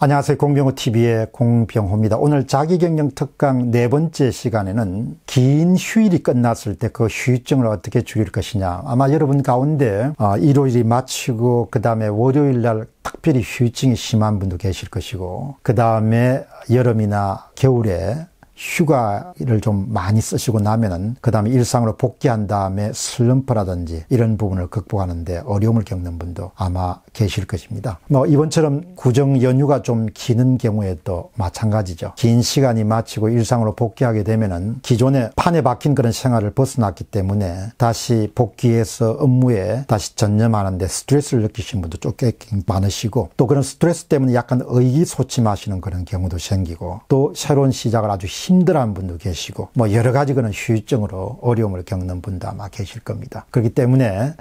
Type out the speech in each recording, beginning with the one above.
안녕하세요. 공병호TV의 공병호입니다. 오늘 자기경영 특강 네 번째 시간에는 긴 휴일이 끝났을 때 그휴일증을 어떻게 줄일 것이냐. 아마 여러분 가운데 아, 일요일이 마치고 그 다음에 월요일 날 특별히 휴일증이 심한 분도 계실 것이고 그 다음에 여름이나 겨울에 휴가를 좀 많이 쓰시고 나면은 그 다음에 일상으로 복귀한 다음에 슬럼프라든지 이런 부분을 극복하는데 어려움을 겪는 분도 아마 계실 것입니다. 뭐 이번처럼 구정 연휴가 좀 기는 경우에도 마찬가지죠. 긴 시간이 마치고 일상으로 복귀하게 되면은 기존에 판에 박힌 그런 생활을 벗어났기 때문에 다시 복귀해서 업무에 다시 전념하는데 스트레스를 느끼신 분도 꽤 많으시고 또 그런 스트레스 때문에 약간 의기소침하시는 그런 경우도 생기고 또 새로운 시작을 아주 힘들어하는 분도 계시고 뭐 여러 가지 그런 휴유증으로 어려움을 겪는 분도 아마 계실 겁니다. 그렇기 때문에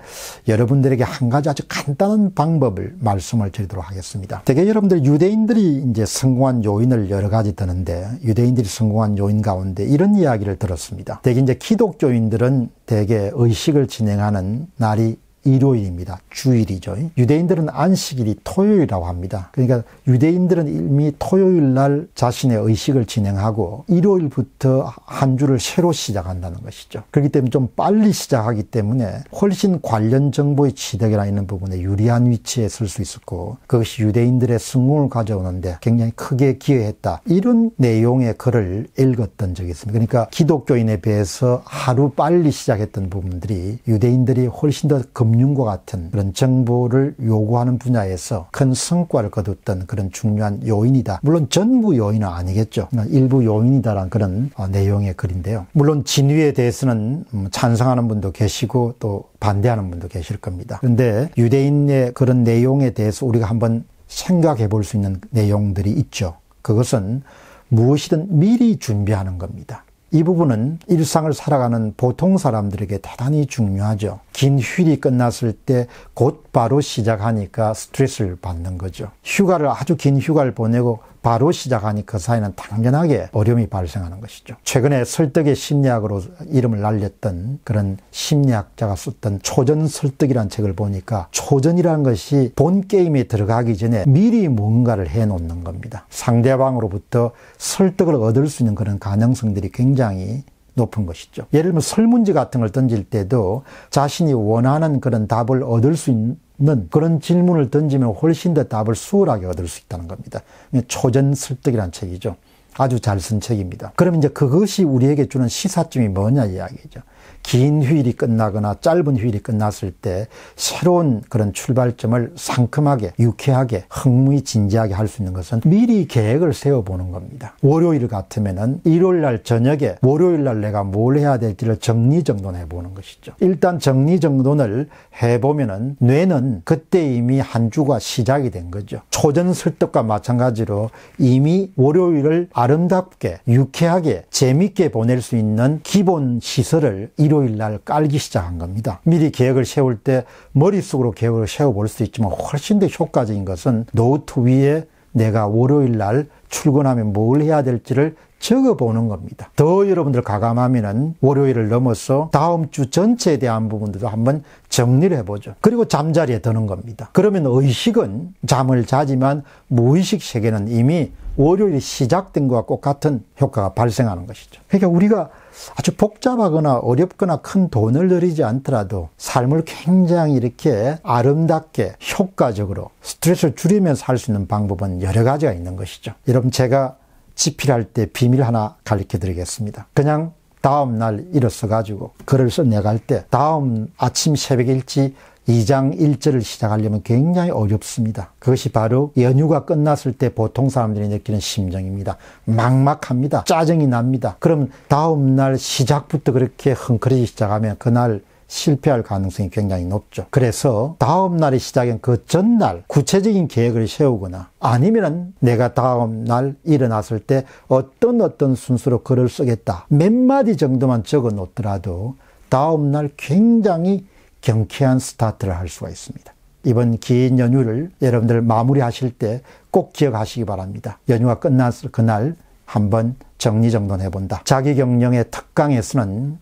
여러분들에게 한 가지 아주 간단한 방법을 말씀을 드리도록 하겠습니다. 대개 여러분들 유대인들이 이제 성공한 요인을 여러 가지 드는데 유대인들이 성공한 요인 가운데 이런 이야기를 들었습니다. 대개 이제 기독교인들은 대개 의식을 진행하는 날이 일요일입니다. 주일이죠. 유대인들은 안식일이 토요일이라고 합니다. 그러니까 유대인들은 이미 토요일 날 자신의 의식을 진행하고 일요일부터 한 주를 새로 시작한다는 것이죠. 그렇기 때문에 좀 빨리 시작하기 때문에 훨씬 관련 정보의 취득이나 있는 부분에 유리한 위치에 설 수 있었고 그것이 유대인들의 성공을 가져오는데 굉장히 크게 기여했다. 이런 내용의 글을 읽었던 적이 있습니다. 그러니까 기독교인에 비해서 하루 빨리 시작했던 부분들이 유대인들이 훨씬 더금 금융과 같은 그런 정보를 요구하는 분야에서 큰 성과를 거뒀던 그런 중요한 요인이다. 물론 전부 요인은 아니겠죠. 일부 요인이다라는 그런 어, 내용의 글인데요. 물론 진위에 대해서는 음, 찬성하는 분도 계시고 또 반대하는 분도 계실 겁니다. 그런데 유대인의 그런 내용에 대해서 우리가 한번 생각해 볼 수 있는 내용들이 있죠. 그것은 무엇이든 미리 준비하는 겁니다. 이 부분은 일상을 살아가는 보통 사람들에게 대단히 중요하죠. 긴 휴일이 끝났을 때 곧바로 시작하니까 스트레스를 받는 거죠. 휴가를 아주 긴 휴가를 보내고 바로 시작하니 그 사이는 당연하게 어려움이 발생하는 것이죠. 최근에 설득의 심리학으로 이름을 날렸던 그런 심리학자가 썼던 초전 설득이라는 책을 보니까 초전이라는 것이 본 게임에 들어가기 전에 미리 뭔가를 해 놓는 겁니다. 상대방으로부터 설득을 얻을 수 있는 그런 가능성들이 굉장히 높은 것이죠. 예를 들면 설문지 같은 걸 던질 때도 자신이 원하는 그런 답을 얻을 수 있는 그런 질문을 던지면 훨씬 더 답을 수월하게 얻을 수 있다는 겁니다. 초전 설득이라는 책이죠. 아주 잘 쓴 책입니다. 그럼 이제 그것이 우리에게 주는 시사점이 뭐냐 이야기죠. 긴 휴일이 끝나거나 짧은 휴일이 끝났을 때 새로운 그런 출발점을 상큼하게 유쾌하게 흥미 진지하게 할 수 있는 것은 미리 계획을 세워보는 겁니다. 월요일 같으면은 일요일 날 저녁에 월요일 날 내가 뭘 해야 될지를 정리정돈해 보는 것이죠. 일단 정리정돈을 해보면은 뇌는 그때 이미 한 주가 시작이 된 거죠. 초전설득과 마찬가지로 이미 월요일을 아름답게 유쾌하게 재밌게 보낼 수 있는 기본 시설을 이루 일요일 날 깔기 시작한 겁니다. 미리 계획을 세울 때 머릿속으로 계획을 세워볼 수 있지만 훨씬 더 효과적인 것은 노트 위에 내가 월요일 날 출근하면 뭘 해야 될지를 적어보는 겁니다. 더 여러분들 가감하면은 월요일을 넘어서 다음 주 전체에 대한 부분들도 한번 정리를 해보죠. 그리고 잠자리에 드는 겁니다. 그러면 의식은 잠을 자지만 무의식 세계는 이미 월요일이 시작된 것과 똑같은 효과가 발생하는 것이죠. 그러니까 우리가 아주 복잡하거나 어렵거나 큰 돈을 들이지 않더라도 삶을 굉장히 이렇게 아름답게 효과적으로 스트레스를 줄이면서 할 수 있는 방법은 여러 가지가 있는 것이죠. 여러분 제가 집필할 때 비밀 하나 가르쳐 드리겠습니다. 그냥 다음 날 일어서 가지고 글을 써내갈 때 다음 아침 새벽 일찍 2장 1절을 시작하려면 굉장히 어렵습니다. 그것이 바로 연휴가 끝났을 때 보통 사람들이 느끼는 심정입니다. 막막합니다. 짜증이 납니다. 그럼 다음날 시작부터 그렇게 흥그러 시작하면 그날 실패할 가능성이 굉장히 높죠. 그래서 다음 날의 시작엔 그 전날 구체적인 계획을 세우거나 아니면은 내가 다음 날 일어났을 때 어떤 어떤 순서로 글을 쓰겠다. 몇 마디 정도만 적어 놓더라도 다음 날 굉장히 경쾌한 스타트를 할 수가 있습니다. 이번 긴 연휴를 여러분들 마무리하실 때 꼭 기억하시기 바랍니다. 연휴가 끝났을 그날 한번 정리정돈해 본다. 자기 경영의 특강에서는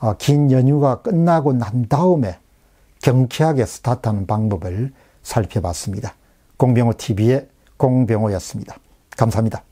어, 긴 연휴가 끝나고 난 다음에 경쾌하게 스타트하는 방법을 살펴봤습니다. 공병호 TV의 공병호였습니다. 감사합니다.